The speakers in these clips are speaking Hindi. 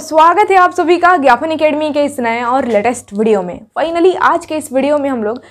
स्वागत है आप सभी का ज्ञापन एकेडमी के इस नए और लेटेस्ट वीडियो में फाइनली आज के इस वीडियो में हम लोग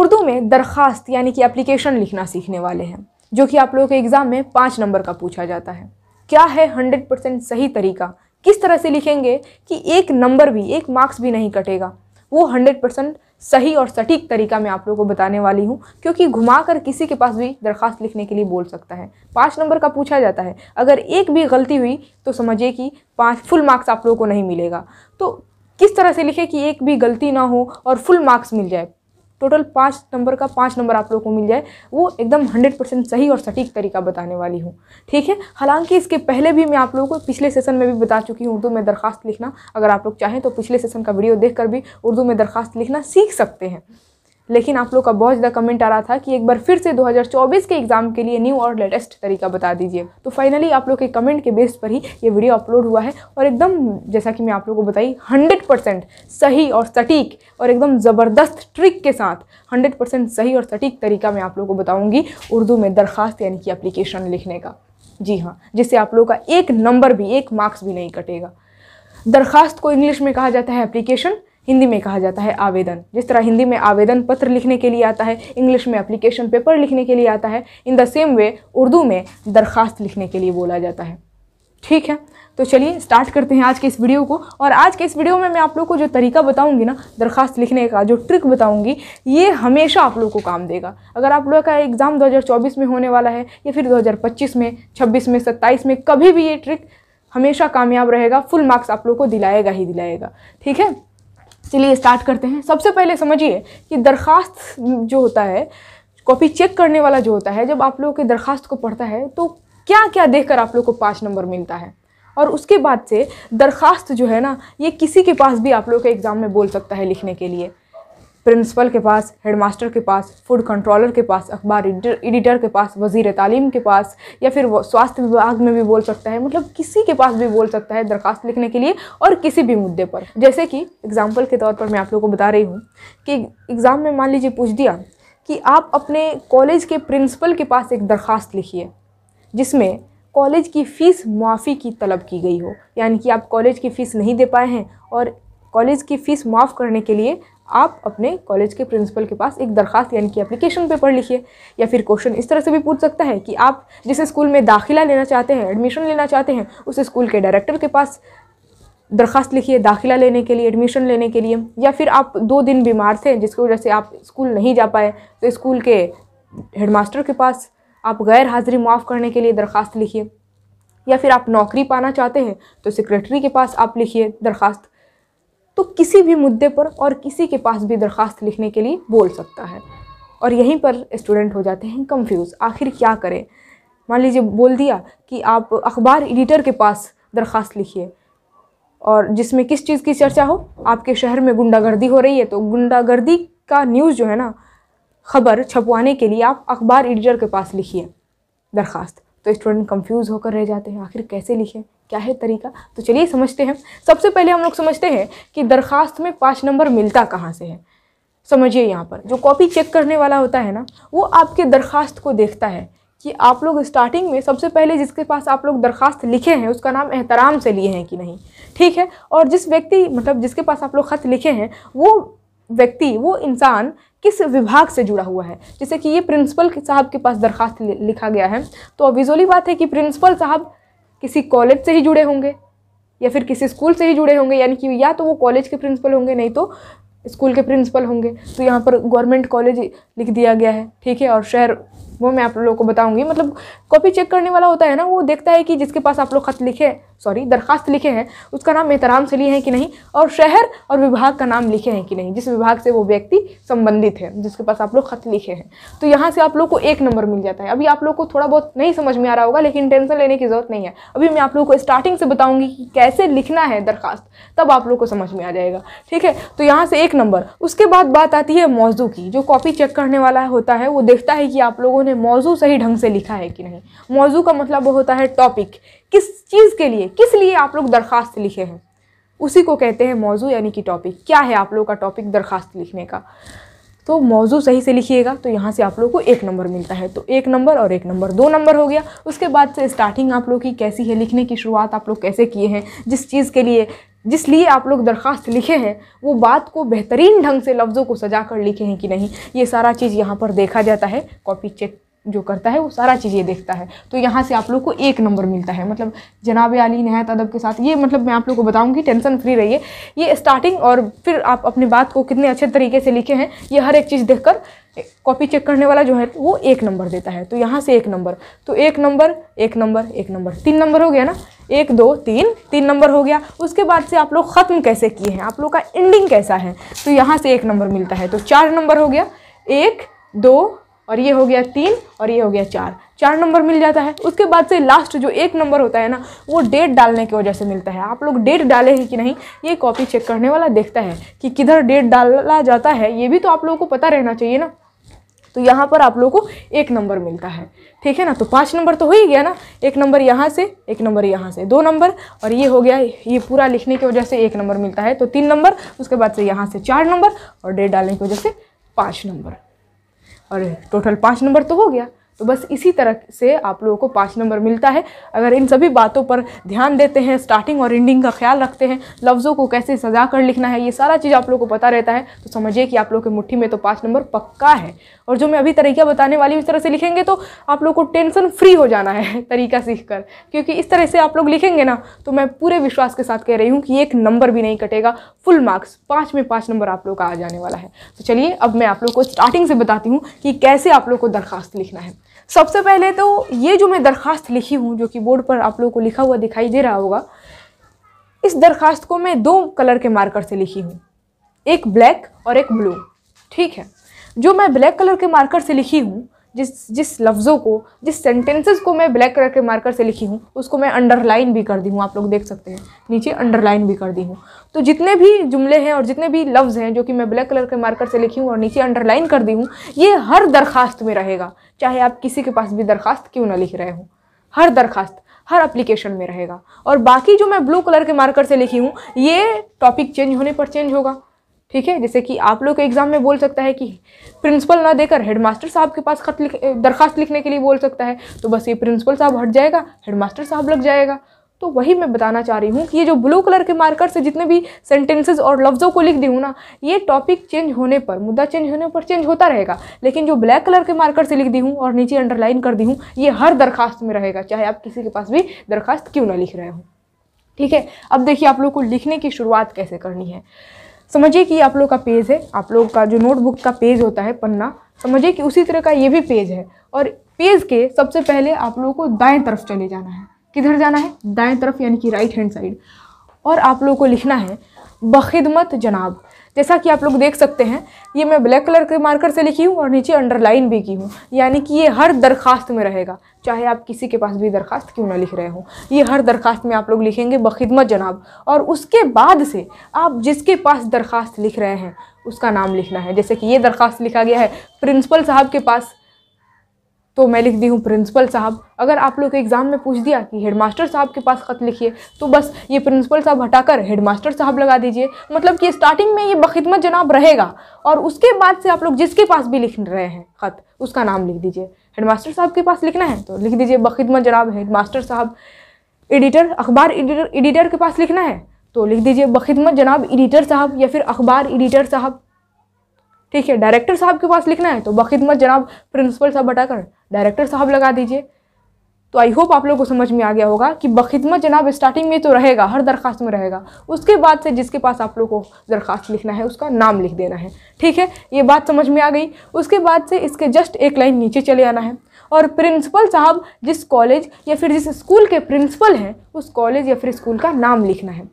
उर्दू में दरख्वास्त यानी कि एप्लीकेशन लिखना सीखने वाले हैं जो कि आप लोगों के एग्ज़ाम में पाँच नंबर का पूछा जाता है क्या है हंड्रेड परसेंट सही तरीका किस तरह से लिखेंगे कि एक नंबर भी एक मार्क्स भी नहीं कटेगा वो हंड्रेड परसेंट सही और सटीक तरीका मैं आप लोगों को बताने वाली हूँ क्योंकि घुमाकर किसी के पास भी दरखास्त लिखने के लिए बोल सकता है पाँच नंबर का पूछा जाता है अगर एक भी गलती हुई तो समझिए कि पाँच फुल मार्क्स आप लोगों को नहीं मिलेगा तो किस तरह से लिखे कि एक भी गलती ना हो और फुल मार्क्स मिल जाए टोटल पाँच नंबर का पाँच नंबर आप लोग को मिल जाए वो एकदम हंड्रेड परसेंट सही और सटीक तरीका बताने वाली हूँ ठीक है हालांकि इसके पहले भी मैं आप लोगों को पिछले सेशन में भी बता चुकी हूँ उर्दू में दरखास्त लिखना अगर आप लोग चाहें तो पिछले सेशन का वीडियो देख भी उर्दू में दरखास्त लिखना सीख सकते हैं लेकिन आप लोग का बहुत ज़्यादा कमेंट आ रहा था कि एक बार फिर से 2024 के एग्ज़ाम के लिए न्यू और लेटेस्ट तरीका बता दीजिए तो फाइनली आप लोग के कमेंट के बेस पर ही ये वीडियो अपलोड हुआ है और एकदम जैसा कि मैं आप लोग को बताई हंड्रेड परसेंट सही और सटीक और एकदम ज़बरदस्त ट्रिक के साथ हंड्रेड परसेंट सही और सटीक तरीका मैं आप लोग को बताऊँगी उर्दू में दरख्वास्त यानी कि अप्लीकेशन लिखने का जी हाँ जिससे आप लोग का एक नंबर भी एक मार्क्स भी नहीं कटेगा दरख्वास्त को इंग्लिश में कहा जाता है अप्लीकेशन हिंदी में कहा जाता है आवेदन जिस तरह हिंदी में आवेदन पत्र लिखने के लिए आता है इंग्लिश में अप्लीकेशन पेपर लिखने के लिए आता है in the same way Urdu में दरख्वास्त लिखने के लिए बोला जाता है ठीक है तो चलिए स्टार्ट करते हैं आज के इस वीडियो को और आज के इस वीडियो में मैं आप लोग को जो तरीका बताऊंगी ना दरखास्त लिखने का जो ट्रिक बताऊंगी ये हमेशा आप लोग को काम देगा अगर आप लोगों का एग्ज़ाम 2024 में होने वाला है या फिर 2025 में 26 में 27 में कभी भी ये ट्रिक हमेशा कामयाब रहेगा फुल मार्क्स आप लोग को दिलाएगा ही दिलाएगा ठीक है चलिए स्टार्ट करते हैं सबसे पहले समझिए कि दरख्वास्त जो होता है कॉपी चेक करने वाला जो होता है जब आप लोगों की दरख्वास्त को पढ़ता है तो क्या क्या देखकर आप लोग को पाँच नंबर मिलता है और उसके बाद से दरख्वास्त जो है ना ये किसी के पास भी आप लोग के एग्ज़ाम में बोल सकता है लिखने के लिए प्रिंसिपल के पास हेडमास्टर के पास फूड कंट्रोलर के पास अखबार एडिटर के पास वजीर तालीम के पास या फिर स्वास्थ्य विभाग में भी बोल सकता है मतलब किसी के पास भी बोल सकता है दरखास्त लिखने के लिए और किसी भी मुद्दे पर जैसे कि एग्ज़ाम्पल के तौर पर मैं आप लोगों को बता रही हूँ कि एग्ज़ाम में मान लीजिए पूछ दिया कि आप अपने कॉलेज के प्रिंसिपल के पास एक दरख्वास्त लिखिए जिसमें कॉलेज की फ़ीस मुआफ़ी की तलब की गई हो यानी कि आप कॉलेज की फ़ीस नहीं दे पाए हैं और कॉलेज की फ़ीस माफ़ करने के लिए आप अपने कॉलेज के प्रिंसिपल के पास एक दरख्वास्त यानी कि एप्लीकेशन पेपर लिखिए या फिर क्वेश्चन इस तरह से भी पूछ सकता है कि आप जिस स्कूल में दाखिला लेना चाहते हैं एडमिशन लेना चाहते हैं उस स्कूल के डायरेक्टर के पास दरख्वास्त लिखिए दाखिला लेने के लिए एडमिशन लेने के लिए या फिर आप दो दिन बीमार थे जिसकी वजह से आप स्कूल नहीं जा पाए तो स्कूल के हेडमास्टर के पास आप गैर हाजिरी माफ़ करने के लिए दरख्वास्त लिखिए या फिर आप नौकरी पाना चाहते हैं तो सेक्रेटरी के पास आप लिखिए दरख्वास्त तो किसी भी मुद्दे पर और किसी के पास भी दरख्वास्त लिखने के लिए बोल सकता है और यहीं पर स्टूडेंट हो जाते हैं कंफ्यूज आखिर क्या करें मान लीजिए बोल दिया कि आप अखबार एडिटर के पास दरख्वास्त लिखिए और जिसमें किस चीज़ की चर्चा हो आपके शहर में गुंडागर्दी हो रही है तो गुंडागर्दी का न्यूज़ जो है ना खबर छपवाने के लिए आप अखबार एडिटर के पास लिखिए दरख्वास्त तो स्टूडेंट कंफ्यूज होकर रह जाते हैं आखिर कैसे लिखें क्या है तरीका तो चलिए समझते हैं सबसे पहले हम लोग समझते हैं कि दरखास्त में पाँच नंबर मिलता कहाँ से है समझिए यहाँ पर जो कॉपी चेक करने वाला होता है ना वो आपके दरखास्त को देखता है कि आप लोग स्टार्टिंग में सबसे पहले जिसके पास आप लोग दरखास्त लिखे हैं उसका नाम एहतराम से लिए हैं कि नहीं ठीक है और जिस व्यक्ति मतलब जिसके पास आप लोग ख़त लिखे हैं वो व्यक्ति वो इंसान किस विभाग से जुड़ा हुआ है जैसे कि ये प्रिंसिपल साहब के पास दरखास्त लिखा गया है तो ऑबिजोली बात है कि प्रिंसिपल साहब किसी कॉलेज से ही जुड़े होंगे या फिर किसी स्कूल से ही जुड़े होंगे यानी कि या तो वो कॉलेज के प्रिंसिपल होंगे नहीं तो स्कूल के प्रिंसिपल होंगे तो यहाँ पर गवर्नमेंट कॉलेज लिख दिया गया है ठीक है और शहर वो मैं आप लोगों को बताऊंगी मतलब कॉपी चेक करने वाला होता है ना वो देखता है कि जिसके पास आप लोग खत लिखे सॉरी दरखास्त लिखे हैं उसका नाम एहतराम से लिए हैं कि नहीं और शहर और विभाग का नाम लिखे हैं कि नहीं जिस विभाग से वो व्यक्ति संबंधित है जिसके पास आप लोग खत लिखे हैं तो यहाँ से आप लोग को एक नंबर मिल जाता है अभी आप लोग को थोड़ा बहुत नहीं समझ में आ रहा होगा लेकिन टेंशन लेने की ज़रूरत नहीं है अभी मैं आप लोग को स्टार्टिंग से बताऊँगी कि कैसे लिखना है दरखास्त तब आप लोग को समझ में आ जाएगा ठीक है तो यहाँ से एक नंबर उसके बाद बात आती है मौजू की जो कॉपी चेक करने वाला होता है वो देखता है कि आप लोगों ने में मौजू सही ढंग से लिखा है कि नहीं मौजू का मतलब होता है टॉपिक किस चीज़ के लिए किस लिए आप लोग दरख्वास्त लिखे हैं उसी को कहते हैं मौजू यानी कि टॉपिक क्या है आप लोग का टॉपिक दरख्वास्त लिखने का तो मौजू सही से लिखिएगा तो यहाँ से आप लोग को एक नंबर मिलता है तो एक नंबर और एक नंबर दो नंबर हो गया उसके बाद से स्टार्टिंग आप लोग की कैसी है लिखने की शुरुआत आप लोग कैसे किए हैं जिस चीज़ के लिए जिस लिए आप लोग दरख्वास्त लिखे हैं वो बात को बेहतरीन ढंग से लफ्ज़ों को सजा कर लिखे हैं कि नहीं ये सारा चीज़ यहाँ पर देखा जाता है कॉपी चेक जो करता है वो सारा चीज़ ये देखता है तो यहाँ से आप लोग को एक नंबर मिलता है मतलब जनाब आली नहायत अदब के साथ ये मतलब मैं आप लोग को बताऊँगी टेंशन फ्री रहिए ये स्टार्टिंग और फिर आप अपनी बात को कितने अच्छे तरीके से लिखे हैं ये हर एक चीज़ देखकर कॉपी चेक करने वाला जो है वो एक नंबर देता है तो यहाँ से एक नंबर तो एक नंबर एक नंबर एक नंबर तीन नंबर हो गया ना एक दो तीन तीन नंबर हो गया उसके बाद से आप लोग ख़त्म कैसे किए हैं आप लोग का एंडिंग कैसा है तो यहाँ से एक नंबर मिलता है तो चार नंबर हो गया एक दो और ये हो गया तीन और ये हो गया चार चार नंबर मिल जाता है उसके बाद से लास्ट जो एक नंबर होता है ना वो डेट डालने की वजह से मिलता है आप लोग डेट डाले हैं कि नहीं ये कॉपी चेक करने वाला देखता है कि किधर डेट डाला जाता है ये भी तो आप लोगों को पता रहना चाहिए ना तो यहाँ पर आप लोगों को एक नंबर मिलता है ठीक है ना तो पाँच नंबर तो हो ही गया ना एक नंबर यहाँ से एक नंबर यहाँ से दो नंबर और ये हो गया ये पूरा लिखने की वजह से एक नंबर मिलता है तो तीन नंबर उसके बाद से यहाँ से चार नंबर और डेट डालने की वजह से पाँच नंबर और टोटल पाँच नंबर तो हो गया तो बस इसी तरह से आप लोगों को पाँच नंबर मिलता है अगर इन सभी बातों पर ध्यान देते हैं स्टार्टिंग और एंडिंग का ख्याल रखते हैं लफ्ज़ों को कैसे सजा कर लिखना है ये सारा चीज़ आप लोगों को पता रहता है तो समझिए कि आप लोग के मुट्ठी में तो पाँच नंबर पक्का है और जो मैं अभी तरीका बताने वाली हूँ इस तरह से लिखेंगे तो आप लोग को टेंशन फ्री हो जाना है तरीका सीख कर क्योंकि इस तरह से आप लोग लिखेंगे ना तो मैं पूरे विश्वास के साथ कह रही हूँ कि एक नंबर भी नहीं कटेगा फुल मार्क्स पाँच में पाँच नंबर आप लोग का आ जाने वाला है तो चलिए अब मैं आप लोग को स्टार्टिंग से बताती हूँ कि कैसे आप लोग को दरखास्त लिखना है सबसे पहले तो ये जो मैं दरख्वास्त लिखी हूँ जो कि बोर्ड पर आप लोगों को लिखा हुआ दिखाई दे रहा होगा इस दरख्वास्त को मैं दो कलर के मार्कर से लिखी हूँ एक ब्लैक और एक ब्लू ठीक है जो मैं ब्लैक कलर के मार्कर से लिखी हूँ जिस जिस लफ्ज़ों को जिस सेंटेंसेस को मैं ब्लैक कलर के मार्कर से लिखी हूँ उसको मैं अंडरलाइन भी कर दी हूँ आप लोग देख सकते हैं नीचे अंडरलाइन भी कर दी हूँ तो जितने भी जुमले हैं और जितने भी लफ्ज़ हैं जो कि मैं ब्लैक कलर के मार्कर से लिखी हूँ और नीचे अंडरलाइन कर दी हूँ ये हर दरख्वास्त में रहेगा चाहे आप किसी के पास भी दरख्वास्त क्यों ना लिख रहे हो हर दरख्वास्त हर अप्लीकेशन में रहेगा और बाकी जो मैं ब्लू कलर के मार्कर से लिखी हूँ ये टॉपिक चेंज होने पर चेंज होगा ठीक है जैसे कि आप लोग एग्ज़ाम में बोल सकता है कि प्रिंसिपल ना देकर हेडमास्टर साहब के पास खत लिख दरखास्त लिखने के लिए बोल सकता है तो बस ये प्रिंसिपल साहब हट जाएगा हेडमास्टर साहब लग जाएगा तो वही मैं बताना चाह रही हूँ कि ये जो ब्लू कलर के मार्कर से जितने भी सेंटेंसेस और लफ्ज़ों को लिख दी हूँ ना ये टॉपिक चेंज होने पर मुद्दा चेंज होने पर चेंज होता रहेगा लेकिन जो ब्लैक कलर के मार्कर से लिख दी हूँ और नीचे अंडरलाइन कर दी हूँ ये हर दरखास्त में रहेगा चाहे आप किसी के पास भी दरखास्त क्यों ना लिख रहे हो ठीक है अब देखिए आप लोग को लिखने की शुरुआत कैसे करनी है समझिए कि आप लोग का पेज है आप लोग का जो नोटबुक का पेज होता है पन्ना समझिए कि उसी तरह का ये भी पेज है और पेज के सबसे पहले आप लोगों को दाएं तरफ चले जाना है किधर जाना है दाएं तरफ यानी कि राइट हैंड साइड और आप लोगों को लिखना है बखिदमत जनाब जैसा कि आप लोग देख सकते हैं ये मैं ब्लैक कलर के मार्कर से लिखी हूँ और नीचे अंडरलाइन भी की हूँ यानी कि ये हर दरखास्त में रहेगा चाहे आप किसी के पास भी दरखास्त क्यों ना लिख रहे हो ये हर दरखास्त में आप लोग लिखेंगे बखिदमत जनाब और उसके बाद से आप जिसके पास दरखास्त लिख रहे हैं उसका नाम लिखना है जैसे कि ये दरखास्त लिखा गया है प्रिंसिपल साहब के पास तो मैं लिख दी हूँ प्रिंसिपल साहब अगर आप लोग एग्ज़ाम में पूछ दिया कि हेडमास्टर साहब के पास ख़त लिखिए तो बस ये प्रिंसिपल साहब हटाकर हेडमास्टर साहब लगा दीजिए मतलब कि स्टार्टिंग में ये बखिदमत जनाब रहेगा और उसके बाद से आप लोग जिसके पास भी लिख रहे हैं ख़त उसका नाम लिख दीजिए हेडमास्टर साहब के पास लिखना है तो लिख दीजिए बखिदमत जनाब हेडमास्टर साहब एडिटर अखबार एडिटर एडिटर के पास लिखना है तो लिख दीजिए बखिदमत जनाब एडिटर साहब या फिर अखबार एडिटर साहब ठीक है डायरेक्टर साहब के पास लिखना है तो बखिदमत जनाब प्रिंसिपल साहब बटाकर डायरेक्टर साहब लगा दीजिए तो आई होप आप लोगों को समझ में आ गया होगा कि बखिदमत जनाब स्टार्टिंग में तो रहेगा हर दरख्वास्त में रहेगा उसके बाद से जिसके पास आप लोग को दरख्वास्त लिखना है उसका नाम लिख देना है ठीक है ये बात समझ में आ गई उसके बाद से इसके जस्ट एक लाइन नीचे चले आना है और प्रिंसिपल साहब जिस कॉलेज या फिर जिस स्कूल के प्रिंसिपल हैं उस कॉलेज या फिर स्कूल का नाम लिखना है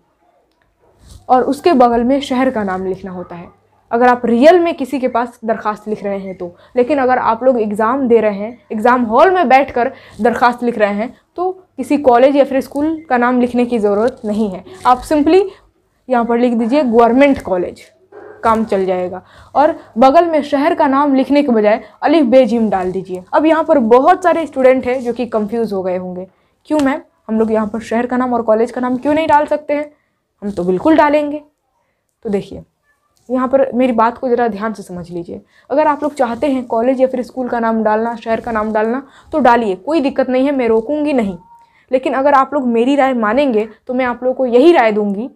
और उसके बगल में शहर का नाम लिखना होता है अगर आप रियल में किसी के पास दरख्वास्त लिख रहे हैं तो लेकिन अगर आप लोग एग्ज़ाम दे रहे हैं एग्ज़ाम हॉल में बैठ कर दरख्वास्त लिख रहे हैं तो किसी कॉलेज या फिर स्कूल का नाम लिखने की ज़रूरत नहीं है आप सिंपली यहाँ पर लिख दीजिए गवर्नमेंट कॉलेज काम चल जाएगा और बगल में शहर का नाम लिखने के बजाय अलिफ बेजिम डाल दीजिए अब यहाँ पर बहुत सारे स्टूडेंट हैं जो कि कंफ्यूज हो गए होंगे क्यों मैम हम लोग यहाँ पर शहर का नाम और कॉलेज का नाम क्यों नहीं डाल सकते हैं हम तो बिल्कुल डालेंगे तो देखिए यहाँ पर मेरी बात को ज़रा ध्यान से समझ लीजिए अगर आप लोग चाहते हैं कॉलेज या फिर स्कूल का नाम डालना शहर का नाम डालना तो डालिए कोई दिक्कत नहीं है मैं रोकूंगी नहीं लेकिन अगर आप लोग मेरी राय मानेंगे तो मैं आप लोग को यही राय दूंगी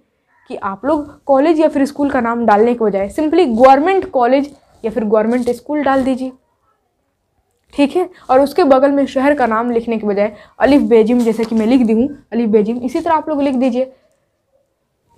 कि आप लोग कॉलेज या फिर स्कूल का नाम डालने के बजाय सिंपली गवर्नमेंट कॉलेज या फिर गवर्नमेंट स्कूल डाल दीजिए ठीक है और उसके बगल में शहर का नाम लिखने के बजाय अलिफ बेजिम जैसे कि मैं लिख दी हूँ अलिफ बेजिम इसी तरह आप लोग लिख दीजिए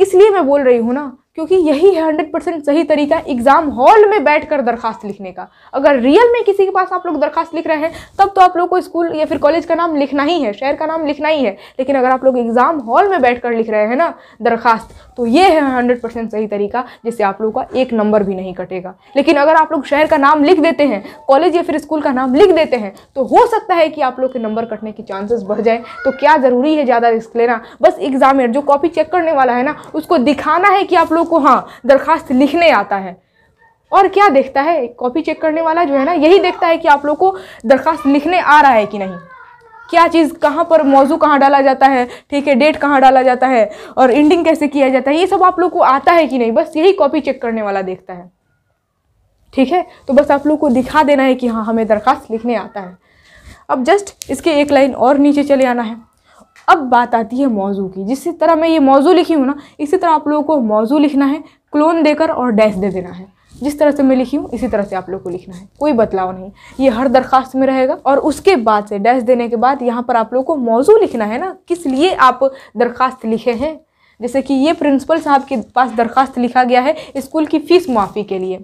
इसलिए मैं बोल रही हूँ ना क्योंकि यही है हंड्रेड परसेंट सही तरीका एग्ज़ाम हॉल में बैठ कर दरखास्त लिखने का अगर रियल में किसी के पास आप लोग दरखास्त लिख रहे हैं तब तो आप लोग को स्कूल या फिर कॉलेज का नाम लिखना ही है शहर का नाम लिखना ही है लेकिन अगर आप लोग एग्ज़ाम हॉल में बैठ कर लिख रहे हैं ना दरखास्त तो ये है हंड्रेड परसेंट सही तरीका जिससे आप लोग का एक नंबर भी नहीं कटेगा लेकिन अगर आप लोग शहर का नाम लिख देते हैं कॉलेज या फिर स्कूल का नाम लिख देते हैं तो हो सकता है कि आप लोग के नंबर कटने के चांसेस बढ़ जाए तो क्या ज़रूरी है ज़्यादा रिस्क लेना बस एग्जामिनर जो कॉपी चेक करने वाला है ना उसको दिखाना है कि आप लोग बच्चों को हाँ दरखास्त लिखने आता है और क्या देखता है कॉपी चेक करने वाला जो है ना यही देखता है कि आप लोग को दरखास्त लिखने आ रहा है कि नहीं क्या चीज़ कहाँ पर मौजू कहाँ डाला जाता है ठीक है डेट कहाँ डाला जाता है और एंडिंग कैसे किया जाता है ये सब आप लोग को आता है कि नहीं बस यही कॉपी चेक करने वाला देखता है ठीक है तो बस आप लोग को दिखा देना है कि हाँ हमें दरखास्त लिखने आता है अब जस्ट इसके एक लाइन और नीचे चले आना है अब बात आती है मौजू की जिस तरह मैं ये मौजू लिखी हूँ ना इसी तरह आप लोगों को मौजू लिखना है क्लोन देकर और डैश दे देना है जिस तरह से मैं लिखी हूँ इसी तरह से आप लोग को लिखना है कोई बदलाव नहीं ये हर दरखास्त में रहेगा और उसके बाद से डैश देने के बाद यहाँ पर आप लोग को मौजू लिखना है ना किस लिए आप दरखास्त लिखे हैं जैसे कि ये प्रिंसिपल साहब के पास दरखास्त लिखा गया है स्कूल की फ़ीस माफ़ी के लिए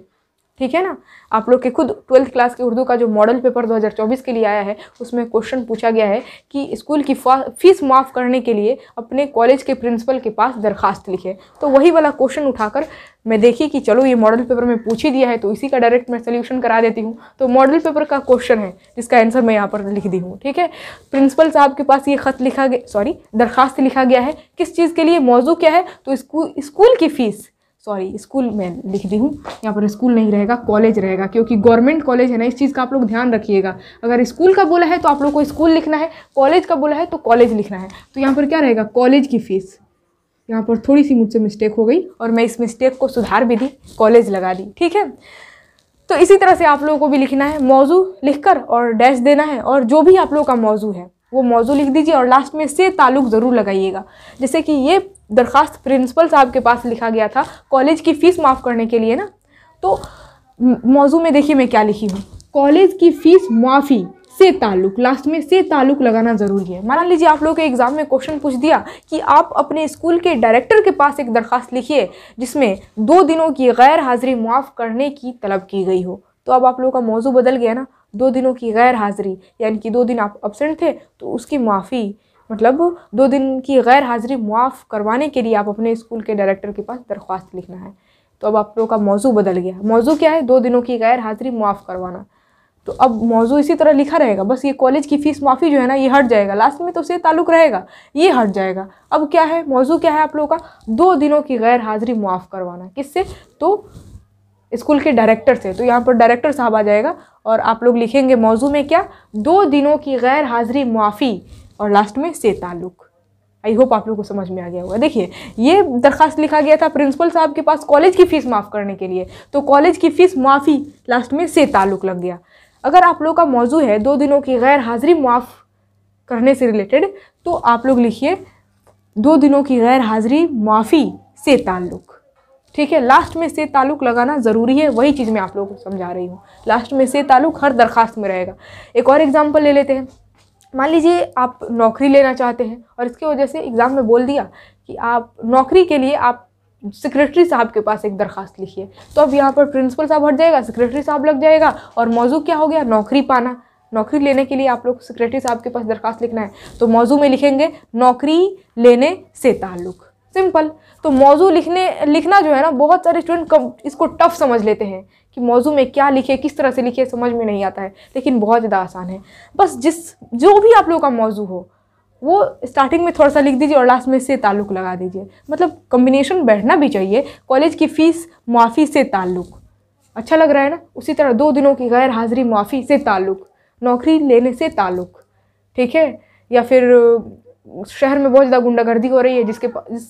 ठीक है ना आप लोग के खुद ट्वेल्थ क्लास के उर्दू का जो मॉडल पेपर 2024 के लिए आया है उसमें क्वेश्चन पूछा गया है कि स्कूल की फीस माफ़ करने के लिए अपने कॉलेज के प्रिंसिपल के पास दरखास्त लिखे तो वही वाला क्वेश्चन उठाकर मैं देखी कि चलो ये मॉडल पेपर में पूछ ही दिया है तो इसी का डायरेक्ट मैं सोल्यूशन करा देती हूँ तो मॉडल पेपर का क्वेश्चन है जिसका आंसर मैं यहाँ पर लिख दी हूँ ठीक है प्रिंसिपल साहब के पास ये खत लिखा गया सॉरी दरखास्त लिखा गया है किस चीज़ के लिए मौजू क्या है तो स्कूल स्कूल की फ़ीस सॉरी स्कूल में लिख रही हूँ यहाँ पर स्कूल नहीं रहेगा कॉलेज रहेगा क्योंकि गवर्नमेंट कॉलेज है ना इस चीज़ का आप लोग ध्यान रखिएगा अगर स्कूल का बोला है तो आप लोग को स्कूल लिखना है कॉलेज का बोला है तो कॉलेज लिखना है तो यहाँ पर क्या रहेगा कॉलेज की फ़ीस यहाँ पर थोड़ी सी मुझसे मिस्टेक हो गई और मैं इस मिस्टेक को सुधार भी दी कॉलेज लगा दी ठीक है तो इसी तरह से आप लोगों को भी लिखना है मौजू कर और डैश देना है और जो भी आप लोगों का मौजू है वो मौजू लिख दीजिए और लास्ट में से ताल्लुक ज़रूर लगाइएगा जैसे कि ये दरखास्त प्रिंसिपल साहब के पास लिखा गया था कॉलेज की फ़ीस माफ़ करने के लिए ना तो मौजू में देखिए मैं क्या लिखी हूँ कॉलेज की फ़ीस माफ़ी से ताल्लुक लास्ट में से ताल्लुक लगाना ज़रूरी है मान लीजिए आप लोग के एग्ज़ाम में क्वेश्चन पूछ दिया कि आप अपने स्कूल के डायरेक्टर के पास एक दरख्वास्त लिखिए जिसमें दो दिनों की गैर हाज़िरी माफ़ करने की तलब की गई हो तो अब आप लोगों का मौजू बदल गया ना दो दिनों की गैर हाज़िरी यानी कि दो दिन आप एबसेंट थे तो उसकी माफ़ी मतलब दो दिन की गैर हाजिरी मुआफ़ करवाने के लिए आप अपने स्कूल के डायरेक्टर के पास दरख्वास्त लिखना है तो अब आप लोगों का मौजू बदल गया मौजू क्या है दो दिनों की गैर हाजिरी मुआफ़ करवाना तो अब मौजू इसी तरह लिखा रहेगा बस ये कॉलेज की फ़ीस माफ़ी जो है ना ये हट जाएगा लास्ट में तो उससे ताल्लुक रहेगा ये हट जाएगा अब क्या है मौजू क्या है आप लोगों का दो दिनों की गैर हाजिरी मुआफ़ करवाना किससे तो स्कूल के डायरेक्टर से तो यहाँ पर डायरेक्टर साहब आ जाएगा और आप लोग लिखेंगे मौजू में क्या दो दिनों की गैर हाजिरी मुआफ़ी और लास्ट में से ताल्लुक़ आई होप आप लोग को समझ में आ गया होगा देखिए ये दरखास्त लिखा गया था प्रिंसिपल साहब के पास कॉलेज की फ़ीस माफ़ करने के लिए तो कॉलेज की फ़ीस माफ़ी लास्ट में से ताल्लुक़ लग गया अगर आप लोग का मौजू है दो दिनों की गैर हाज़िरी माफ़ करने से रिलेटेड तो आप लोग लिखिए दो दिनों की गैर हाज़िरी माफ़ी से ताल्लुक़ ठीक है लास्ट में से ताल्लुक़ लगाना ज़रूरी है वही चीज़ मैं आप लोगों को समझा रही हूँ लास्ट में से ताल्लुक़ हर दरख्वास्त में रहेगा एक और एग्ज़ाम्पल ले लेते हैं मान लीजिए आप नौकरी लेना चाहते हैं और इसकी वजह से एग्ज़ाम में बोल दिया कि आप नौकरी के लिए आप सेक्रेटरी साहब के पास एक दरख्वास्त लिखिए तो अब यहाँ पर प्रिंसिपल साहब हट जाएगा सेक्रेटरी साहब लग जाएगा और मौजू क्या हो गया नौकरी पाना नौकरी लेने के लिए आप लोग सेक्रेटरी साहब के पास दरख्वास्त लिखना है तो मौजू में लिखेंगे नौकरी लेने से ताल्लुक़ सिंपल तो मौजू लिखने लिखना जो है ना बहुत सारे स्टूडेंट इसको टफ समझ लेते हैं कि मौजू में क्या लिखे किस तरह से लिखे समझ में नहीं आता है लेकिन बहुत ज़्यादा आसान है बस जिस जो भी आप लोगों का मौजू हो वो स्टार्टिंग में थोड़ा सा लिख दीजिए और लास्ट में से ताल्लुक़ लगा दीजिए मतलब कम्बिनेशन बैठना भी चाहिए कॉलेज की फ़ीस माफ़ी से ताल्लुक़ अच्छा लग रहा है ना उसी तरह दो दिनों की गैर हाजिरी माफ़ी से ताल्लुक़ नौकरी लेने से ताल्लुक़ ठीक है या फिर शहर में बहुत ज़्यादा गुंडागर्दी हो रही है जिसके जिस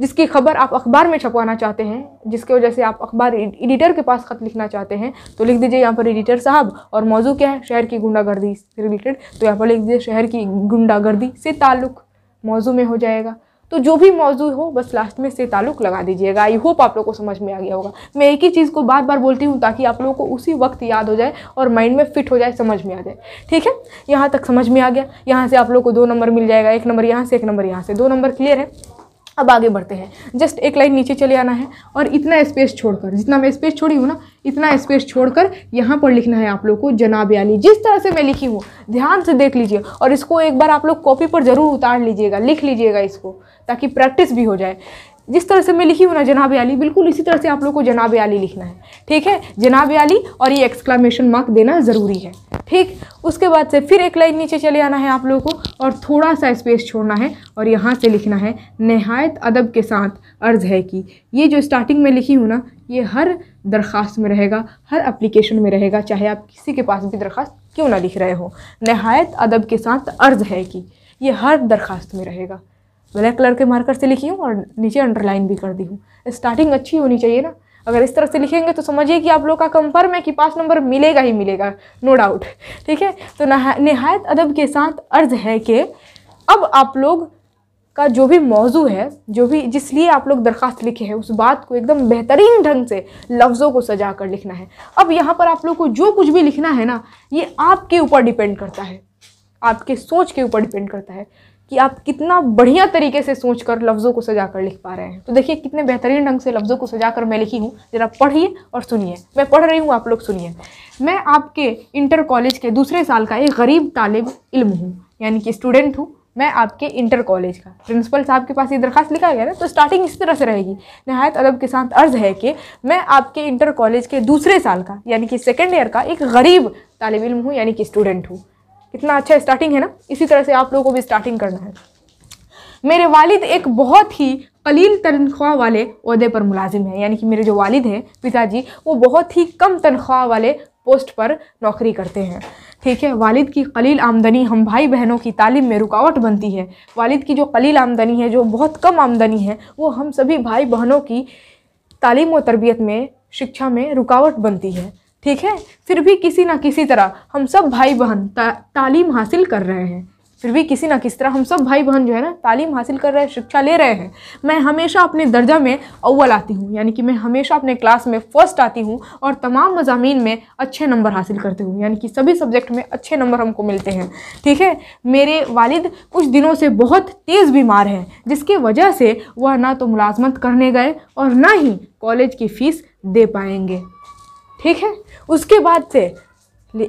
जिसकी खबर आप अखबार में छपवाना चाहते हैं जिसके वजह से आप अखबार एडिटर के पास ख़त लिखना चाहते हैं तो लिख दीजिए यहाँ पर एडिटर साहब और मौजू क्या है शहर की गुंडागर्दी से रिलेटेड तो यहाँ पर लिख दीजिए शहर की गुंडागर्दी से ताल्लुक़ मौजू में हो जाएगा तो जो भी मौजू हो बस लास्ट में से ताल्लुक लगा दीजिएगा आई होप आप लोग को समझ में आ गया होगा मैं एक ही चीज़ को बार बार बोलती हूँ ताकि आप लोगों को उसी वक्त याद हो जाए और माइंड में फिट हो जाए समझ में आ जाए ठीक है यहाँ तक समझ में आ गया यहाँ से आप लोग को दो नंबर मिल जाएगा एक नंबर यहाँ से एक नंबर यहाँ से दो नंबर क्लियर है अब आगे बढ़ते हैं जस्ट एक लाइन नीचे चले आना है और इतना स्पेस छोड़कर जितना मैं स्पेस छोड़ी हूँ ना इतना स्पेस छोड़कर यहाँ पर लिखना है आप लोग को जनाब यानी जिस तरह से मैं लिखी हूँ ध्यान से देख लीजिए और इसको एक बार आप लोग कॉपी पर ज़रूर उतार लीजिएगा लिख लीजिएगा इसको ताकि प्रैक्टिस भी हो जाए जिस तरह से मैं लिखी हूँ ना जनाब आली बिल्कुल इसी तरह से आप लोग को जनाब आली लिखना है ठीक है जनाब आली और ये एक्सक्लामेशन मार्क देना ज़रूरी है ठीक उसके बाद से फिर एक लाइन नीचे चले आना है आप लोगों को और थोड़ा सा स्पेस छोड़ना है और यहाँ से लिखना है नहायत अदब के साथ अर्ज़ है कि ये जो स्टार्टिंग में लिखी हूँ ना ये हर दरख्वास्त में रहेगा हर अप्लीकेशन में रहेगा चाहे आप किसी के पास भी दरख्वास्त क्यों ना लिख रहे हो नहायत अदब के साथ अर्ज़ है कि ये हर दरख्वास्त में रहेगा ब्लैक कलर के मार्कर से लिखी हूँ और नीचे अंडरलाइन भी कर दी हूँ स्टार्टिंग अच्छी होनी चाहिए ना अगर इस तरह से लिखेंगे तो समझिए कि आप लोग का कंफर्म है कि पास नंबर मिलेगा ही मिलेगा नो डाउट ठीक है तो नहायत अदब के साथ अर्ज है कि अब आप लोग का जो भी मौजू है जो भी जिसलिए आप लोग दरख्वास्त लिखे हैं उस बात को एकदम बेहतरीन ढंग से लफ्ज़ों को सजा कर लिखना है अब यहाँ पर आप लोग को जो कुछ भी लिखना है ना ये आपके ऊपर डिपेंड करता है आपके सोच के ऊपर डिपेंड करता है कि आप कितना बढ़िया तरीके से सोच कर लफ्ज़ों को सजा कर लिख पा रहे हैं तो देखिए कितने बेहतरीन ढंग से लफ्ज़ों को सजा कर मैं लिखी हूँ ज़रा पढ़िए और सुनिए मैं पढ़ रही हूँ आप लोग सुनिए मैं आपके इंटर कॉलेज के दूसरे साल का एक गरीब तालब इल्म हूँ यानी कि स्टूडेंट हूँ मैं आपके इंटर कॉलेज का प्रिंसिपल साहब के पास ये दरख्वास्त लिखा गया ना तो स्टार्टिंग इस तरह से रहेगी नहायत अदब के साथ अर्ज़ है कि मैं आपके इंटर कॉलेज के दूसरे साल का यानी कि सेकेंड ईयर का एक गरीब तालब इल्म हूँ यानी कि स्टूडेंट हूँ कितना अच्छा स्टार्टिंग है ना इसी तरह से आप लोगों को भी स्टार्टिंग करना है मेरे वालिद एक बहुत ही कलील तनख्वाह वाले अहदे पर मुलाजिम है यानी कि मेरे जो वालिद हैं पिताजी वो बहुत ही कम तनख्वाह वाले पोस्ट पर नौकरी करते हैं ठीक है वालिद की कलील आमदनी हम भाई बहनों की तालीम में रुकावट बनती है वालिद की जो कलील आमदनी है जो बहुत कम आमदनी है वो हम सभी भाई बहनों की तालीम व तरबियत में शिक्षा में रुकावट बनती है ठीक है फिर भी किसी ना किसी तरह हम सब भाई बहन ता, तालीम हासिल कर रहे हैं फिर भी किसी ना किसी तरह हम सब भाई बहन जो है ना तालीम हासिल कर रहे हैं शिक्षा ले रहे हैं मैं हमेशा अपने दर्जा में अव्वल आती हूँ यानी कि मैं हमेशा अपने क्लास में फ़र्स्ट आती हूँ और तमाम मजामी में अच्छे नंबर हासिल करती हूँ यानी कि सभी सब्जेक्ट में अच्छे नंबर हमको मिलते हैं ठीक है मेरे वालिद कुछ दिनों से बहुत तेज़ बीमार हैं जिसके वजह से वह ना तो मुलाजमत करने गए और ना ही कॉलेज की फ़ीस दे पाएंगे ठीक है उसके बाद से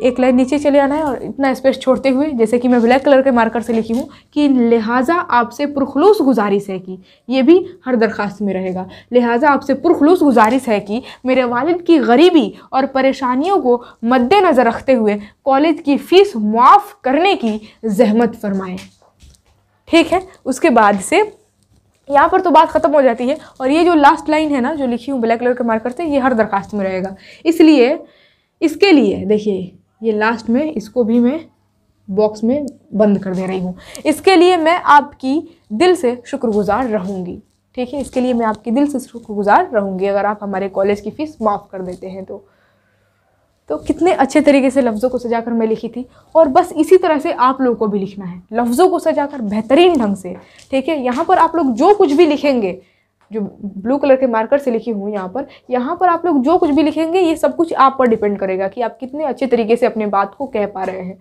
एक लाइन नीचे चले आना है और इतना स्पेस छोड़ते हुए जैसे कि मैं ब्लैक कलर के मार्कर से लिखी हूँ कि लिहाजा आपसे पुरखलूस गुजारिश है कि ये भी हर दरख्वास्त में रहेगा लिहाजा आपसे पुरखलूस गुजारिश है कि मेरे वालिद की गरीबी और परेशानियों को मद्देनज़र रखते हुए कॉलेज की फ़ीस मुआफ़ करने की जहमत फरमाएँ ठीक है उसके बाद से यहाँ पर तो बात खत्म हो जाती है और ये जो लास्ट लाइन है ना जो लिखी हूँ ब्लैक कलर के मार्कर से ये हर दरखास्त में रहेगा इसलिए इसके लिए देखिए ये लास्ट में इसको भी मैं बॉक्स में बंद कर दे रही हूँ इसके लिए मैं आपकी दिल से शुक्रगुजार रहूँगी ठीक है इसके लिए मैं आपकी दिल से शुक्रगुजार रहूँगी अगर आप हमारे कॉलेज की फ़ीस माफ़ कर देते हैं तो तो कितने अच्छे तरीके से लफ्ज़ों को सजाकर मैं लिखी थी और बस इसी तरह से आप लोगों को भी लिखना है लफ्ज़ों को सजाकर बेहतरीन ढंग से ठीक है यहाँ पर आप लोग जो कुछ भी लिखेंगे जो ब्लू कलर के मार्कर से लिखी हूँ यहाँ पर यहाँ पर आप लोग जो कुछ भी लिखेंगे ये सब कुछ आप पर डिपेंड करेगा कि आप कितने अच्छे तरीके से अपने बात को कह पा रहे हैं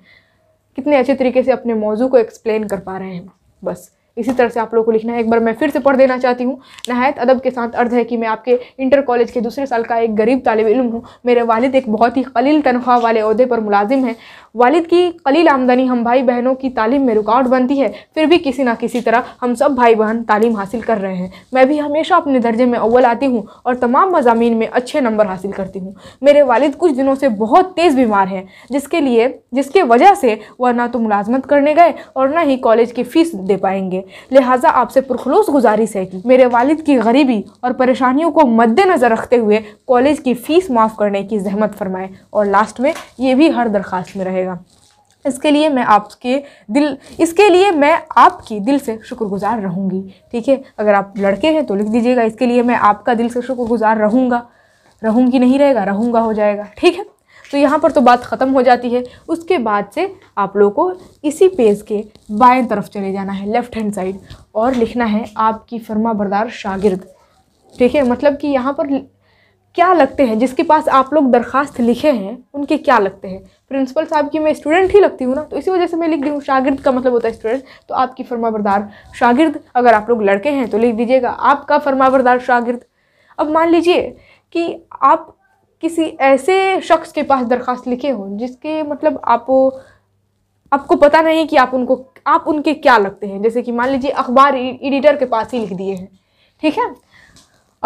कितने अच्छे तरीके से अपने मौजू को एक्सप्लेन कर पा रहे हैं बस इसी तरह से आप लोगों को लिखना है एक बार मैं फिर से पढ़ देना चाहती हूँ नहायत अदब के साथ अर्ज है कि मैं आपके इंटर कॉलेज के दूसरे साल का एक गरीब तालब इलम हूँ मेरे वालिद एक बहुत ही कलील तनख्वाह वाले अहदे पर मुलाजिम हैं वालिद की कलील आमदनी हम भाई बहनों की तालीम में रुकावट बनती है फिर भी किसी ना किसी तरह हम सब भाई बहन तालीम हासिल कर रहे हैं मैं भी हमेशा अपने दर्जे में अव्वल आती हूँ और तमाम मजामी में अच्छे नंबर हासिल करती हूँ मेरे वालिद कुछ दिनों से बहुत तेज़ बीमार हैं जिसके लिए जिसके वजह से वह ना तो मुलाजमत करने गए और ना ही कॉलेज की फ़ीस दे पाएंगे है लिहाजा आपसे पुरखलोस गुजारिश है कि मेरे वालिद की गरीबी और परेशानियों को मद्देनज़र रखते हुए कॉलेज की फ़ीस माफ़ करने की जहमत फरमाएँ और लास्ट में ये भी हर दरख्वास्त में रहेगा इसके लिए मैं आपके दिल इसके लिए मैं आपकी दिल से शुक्रगुजार रहूँगी ठीक है अगर आप लड़के हैं तो लिख दीजिएगा इसके लिए मैं आपका दिल से शुक्रगुजार रहूँगा रहूँगी नहीं रहेगा रहूँगा हो जाएगा ठीक है तो यहाँ पर तो बात ख़त्म हो जाती है उसके बाद से आप लोग को इसी पेज के बाएं तरफ चले जाना है लेफ़्ट हैंड साइड और लिखना है आपकी फर्मा बरदार शागिर्द ठीक है मतलब कि यहाँ पर क्या लगते हैं जिसके पास आप लोग दरख्वास्त लिखे हैं उनके क्या लगते हैं प्रिंसिपल साहब की मैं स्टूडेंट ही लगती हूँ ना तो इसी वजह से मैं लिख दी हूँ शागिर्द का मतलब होता है स्टूडेंट तो आपकी बरदार शागिर्द अगर आप लोग लड़के हैं तो लिख दीजिएगा आपका बरदार शागिर्द अब मान लीजिए कि आप किसी ऐसे शख्स के पास दरख्वास्त लिखे हो जिसके मतलब आप आपको पता नहीं कि आप उनको आप उनके क्या लगते हैं जैसे कि मान लीजिए अखबार एडिटर के पास ही लिख दिए हैं ठीक है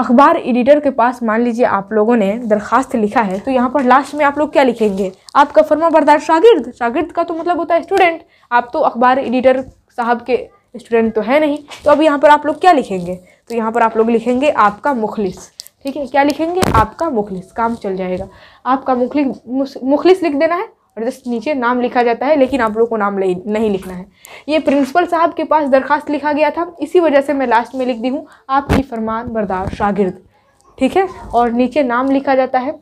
अखबार एडिटर के पास मान लीजिए आप लोगों ने दरखास्त लिखा है तो यहाँ पर लास्ट में आप लोग क्या लिखेंगे आपका फर्मा बरदार शागिर्द शागिर्द का तो मतलब होता है स्टूडेंट आप तो अखबार एडिटर साहब के स्टूडेंट तो है नहीं तो अब यहाँ पर आप लोग क्या लिखेंगे तो यहाँ पर आप लोग लिखेंगे आपका मुखलिस ठीक है क्या लिखेंगे आपका मुखलिस काम चल जाएगा आपका मुखलिस मुखलिस लिख देना है और जस्ट नीचे नाम लिखा जाता है लेकिन आप लोग को नाम नहीं लिखना है ये प्रिंसिपल साहब के पास दरखास्त लिखा गया था इसी वजह से मैं लास्ट में लिख दी हूँ आपकी फरमान बरदार शागिर्द ठीक है और नीचे नाम लिखा जाता है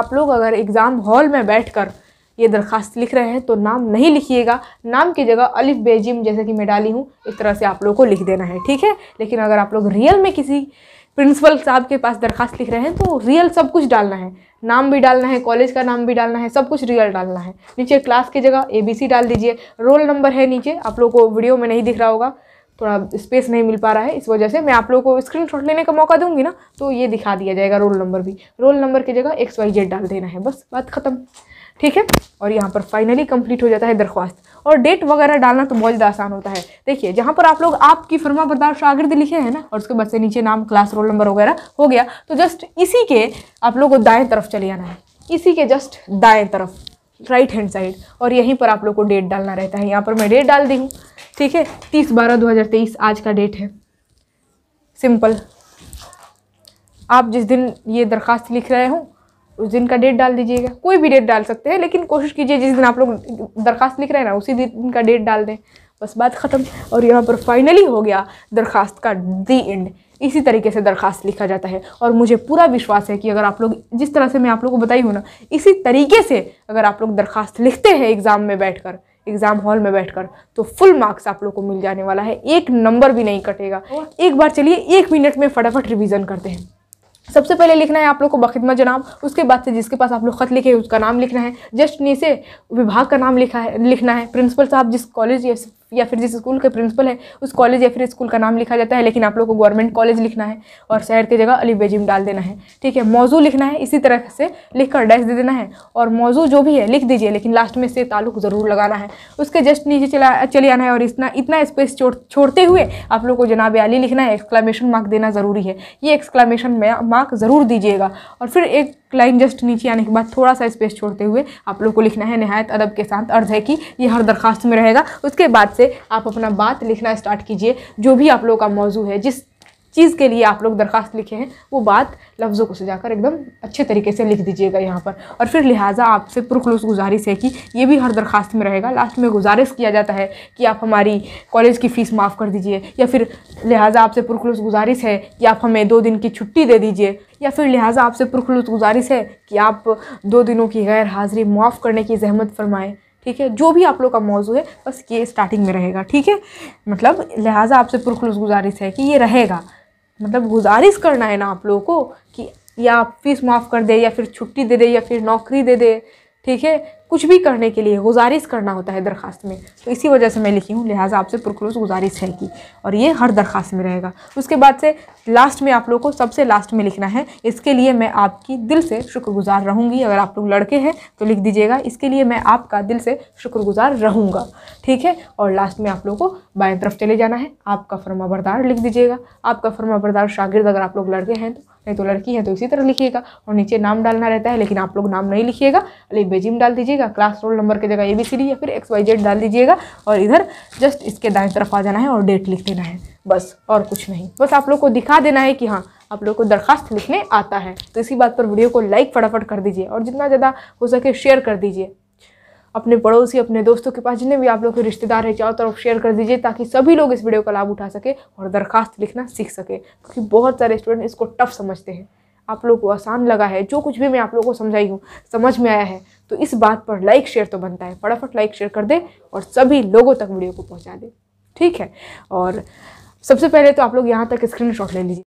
आप लोग अगर एग्ज़ाम हॉल में कर ये दरखास्त लिख रहे हैं तो नाम नहीं लिखिएगा नाम की जगह अलिफ बेजिम जैसे कि मैं डाली हूँ इस तरह से आप लोग को लिख देना है ठीक है लेकिन अगर आप लोग रियल में किसी प्रिंसिपल साहब के पास दरखास्त लिख रहे हैं तो रियल सब कुछ डालना है नाम भी डालना है कॉलेज का नाम भी डालना है सब कुछ रियल डालना है नीचे क्लास की जगह सी डाल दीजिए रोल नंबर है नीचे आप लोग को वीडियो में नहीं दिख रहा होगा थोड़ा स्पेस नहीं मिल पा रहा है इस वजह से मैं आप लोगों को स्क्रीन शॉट लेने का मौका दूंगी ना तो ये दिखा दिया जाएगा रोल नंबर भी रोल नंबर की जगह एक्स वाई जेड डाल देना है बस बात ख़त्म ठीक है और यहाँ पर फाइनली कंप्लीट हो जाता है दरख्वास्त और डेट वगैरह डालना तो बहुत ज़्यादा आसान होता है देखिए जहाँ पर आप लोग आपकी फर्मा बर्दाश्त शागिर्द लिखे हैं ना और उसके बाद से नीचे नाम क्लास रोल नंबर वगैरह हो गया तो जस्ट इसी के आप लोग को दाएँ तरफ चले आना है इसी के जस्ट दाएँ तरफ राइट हैंड साइड और यहीं पर आप लोग को डेट डालना रहता है यहाँ पर मैं डेट डाल दी हूँ ठीक है तीस बारह दो हज़ार तेईस आज का डेट है सिंपल आप जिस दिन ये दरख्वास्त लिख रहे हो उस दिन का डेट डाल दीजिएगा कोई भी डेट डाल सकते हैं लेकिन कोशिश कीजिए जिस दिन आप लोग दरखास्त लिख रहे हैं ना उसी दिन का डेट डाल दें बस बात ख़त्म और यहाँ पर फाइनली हो गया दरखास्त का दी एंड इसी तरीके से दरखास्त लिखा जाता है और मुझे पूरा विश्वास है कि अगर आप लोग जिस तरह से मैं आप लोग को बताई हूँ ना इसी तरीके से अगर आप लोग दरखास्त लिखते हैं एग्ज़ाम में बैठ कर एग्ज़ाम हॉल में बैठकर तो फुल मार्क्स आप लोग को मिल जाने वाला है एक नंबर भी नहीं कटेगा एक बार चलिए एक मिनट में फटाफट रिवीजन करते हैं सबसे पहले लिखना है आप लोग को बखिदमा जनाब उसके बाद से जिसके पास आप लोग ख़त लिखे उसका नाम लिखना है जस्ट नीचे विभाग का नाम लिखा है लिखना है प्रिंसिपल साहब जिस कॉलेज या या फिर जिस स्कूल के प्रिंसिपल है उस कॉलेज या फिर स्कूल का नाम लिखा जाता है लेकिन आप लोग को गवर्नमेंट कॉलेज लिखना है और शहर की जगह अली बेजिम डाल देना है ठीक है मौजू लिखना है इसी तरह से लिख कर डैश दे देना है और मौजू जो भी है लिख दीजिए लेकिन लास्ट में से ताल्लुक ज़रूर लगाना है उसके जस्ट नीचे चला चले आना है और इतना इतना स्पेस छोड़ते हुए आप लोग को जनाब अली लिखना है एक्सक्लामेशन मार्क देना ज़रूरी है ये एक्सक्लामेशन मार्क ज़रूर दीजिएगा और फिर एक लाइन जस्ट नीचे आने के बाद थोड़ा सा स्पेस छोड़ते हुए आप लोग को लिखना है नहायत अदब के साथ अर्ज है कि ये हर दरख्वास्त में रहेगा उसके बाद से आप अपना बात लिखना स्टार्ट कीजिए जो भी आप लोगों का मौजू है जिस चीज़ के लिए आप लोग दरख्वास्त लिखे हैं वो बात लफ्ज़ों को सजाकर एकदम अच्छे तरीके से लिख दीजिएगा यहाँ पर और फिर लिहाजा आपसे पुरखलूस गुजारिश है कि ये भी हर दरख्वास्त में रहेगा लास्ट में गुजारिश किया जाता है कि आप हमारी कॉलेज की फ़ीस माफ़ कर दीजिए या फिर लिहाजा आपसे पुरखलूस गुजारिश है कि आप हमें दो दिन की छुट्टी दे दीजिए या फिर लिहाजा आपसे पुरखलूस गुजारिश है कि आप दो दिनों की गैर हाज़िरी माफ़ करने की जहमत फरमाएँ ठीक है जो भी आप लोग का मौजू है बस ये स्टार्टिंग में रहेगा ठीक है मतलब लिहाजा आपसे पुरखलूस गुजारिश है कि ये रहेगा मतलब गुजारिश करना है ना आप लोगों को कि या फीस माफ़ कर दे या फिर छुट्टी दे दे या फिर नौकरी दे दे ठीक है कुछ भी करने के लिए गुजारिश करना होता है दरख्वास्त में तो इसी वजह से मैं लिखी हूँ लिहाजा आपसे पुरखलूस गुजारिश है कि और ये हर दरख्वास्त में रहेगा उसके बाद से लास्ट में आप लोग को सबसे लास्ट में लिखना है इसके लिए मैं आपकी दिल से शुक्रगुजार रहूँगी अगर आप लोग लड़के हैं तो लिख दीजिएगा इसके लिए मैं आपका दिल से शुक्रगुजार रहूँगा ठीक है और लास्ट में आप लोग को बाएँ तरफ चले जाना है आपका फर्मा बरदार लिख दीजिएगा आपका फर्मा बरदार शागिर्द अगर आप लोग लड़के हैं तो नहीं तो लड़की है तो इसी तरह लिखिएगा और नीचे नाम डालना रहता है लेकिन आप लोग नाम नहीं लिखिएगा अली बेजिम डाल दीजिएगा क्लास रोल नंबर की जगह ए बी सी डी या फिर एक्स वाई जेड डाल दीजिएगा और इधर जस्ट इसके दाएँ तरफ आ जाना है और डेट लिख देना है बस और कुछ नहीं बस आप लोग को दिखा देना है कि हाँ आप लोग को दरखास्त लिखने आता है तो इसी बात पर वीडियो को लाइक फटाफट कर दीजिए और जितना ज़्यादा हो सके शेयर कर दीजिए अपने पड़ोसी अपने दोस्तों के पास जितने भी आप लोग के रिश्तेदार हैं चारों तरफ शेयर कर दीजिए ताकि सभी लोग इस वीडियो का लाभ उठा सके और दरखास्त लिखना सीख सके क्योंकि बहुत सारे स्टूडेंट इसको टफ समझते हैं आप लोग को आसान लगा है जो कुछ भी मैं आप लोगों को समझाई हूँ समझ में आया है तो इस बात पर लाइक शेयर तो बनता है फटाफट लाइक शेयर कर दे और सभी लोगों तक वीडियो को पहुँचा दे ठीक है और सबसे पहले तो आप लोग यहाँ तक स्क्रीन ले लीजिए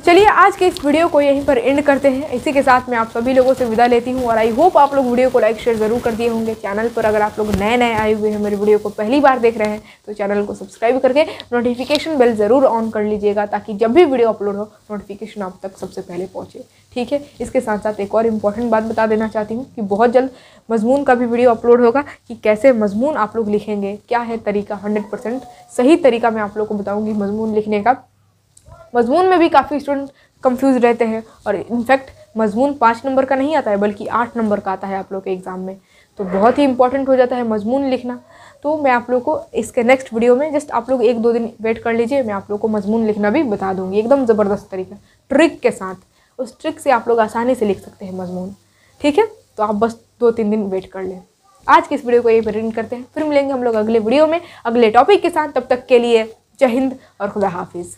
तो चलिए आज के इस वीडियो को यहीं पर एंड करते हैं इसी के साथ मैं आप सभी लोगों से विदा लेती हूँ और आई होप आप लोग वीडियो को लाइक शेयर ज़रूर कर दिए होंगे चैनल पर अगर आप लोग नए नए आए हुए हैं मेरे वीडियो को पहली बार देख रहे हैं तो चैनल को सब्सक्राइब करके नोटिफिकेशन बेल ज़रूर ऑन कर लीजिएगा ताकि जब भी वीडियो अपलोड हो नोटिफिकेशन आप तक सबसे पहले पहुँचे ठीक है इसके साथ साथ एक और इम्पॉर्टेंट बात बता देना चाहती हूँ कि बहुत जल्द मजमून का भी वीडियो अपलोड होगा कि कैसे मजमून आप लोग लिखेंगे क्या है तरीका हंड्रेड सही तरीका मैं आप लोग को बताऊँगी मजमून लिखने का मजमून में भी काफ़ी स्टूडेंट कंफ्यूज रहते हैं और इनफैक्ट मजमून पाँच नंबर का नहीं आता है बल्कि आठ नंबर का आता है आप लोग के एग्ज़ाम में तो बहुत ही इंपॉर्टेंट हो जाता है मजमून लिखना तो मैं आप लोग को इसके नेक्स्ट वीडियो में जस्ट आप लोग एक दो दिन वेट कर लीजिए मैं आप लोग को मजमून लिखना भी बता दूँगी एकदम ज़बरदस्त तरीका ट्रिक के साथ उस ट्रिक से आप लोग आसानी से लिख सकते हैं मजमून ठीक है तो आप बस दो तीन दिन वेट कर लें आज की इस वीडियो को यही पर करते हैं फिर मिलेंगे हम लोग अगले वीडियो में अगले टॉपिक के साथ तब तक के लिए जय हिंद और खुदा हाफिज़